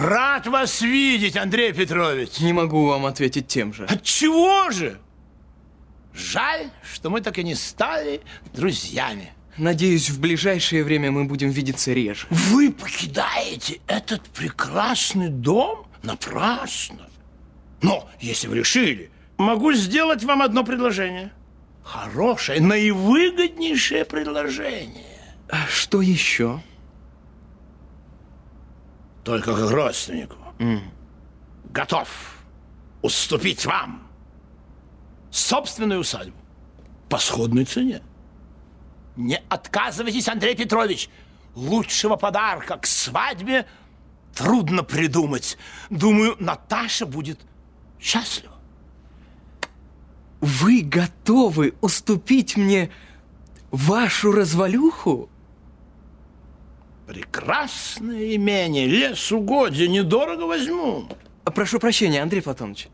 Рад вас видеть, Андрей Петрович. Не могу вам ответить тем же. От чего же? Жаль, что мы так и не стали друзьями. Надеюсь, в ближайшее время мы будем видеться реже. Вы покидаете этот прекрасный дом напрасно. Но если вы решили, могу сделать вам одно предложение. Хорошее, наивыгоднейшее предложение. А что еще? только к родственнику. Mm. Готов уступить вам собственную усадьбу по сходной цене. Не отказывайтесь, Андрей Петрович. Лучшего подарка к свадьбе трудно придумать. Думаю, Наташа будет счастлива. Вы готовы уступить мне вашу развалюху? Прекрасное имение, лес угодья, недорого возьму. А, прошу прощения, Андрей Платонович.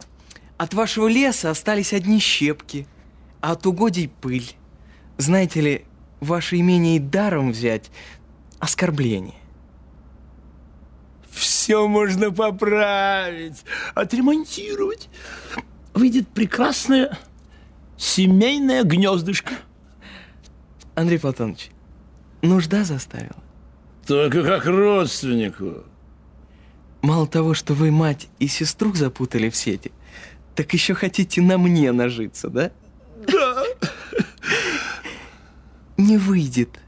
От вашего леса остались одни щепки, а от угодий пыль. Знаете ли, ваше имение и даром взять – оскорбление. Все можно поправить, отремонтировать. Выйдет прекрасное семейное гнездышко. Андрей Платонович, нужда заставила. Только как родственнику. Мало того, что вы мать и сестру запутали в сети, так еще хотите на мне нажиться, да? Да. Не выйдет.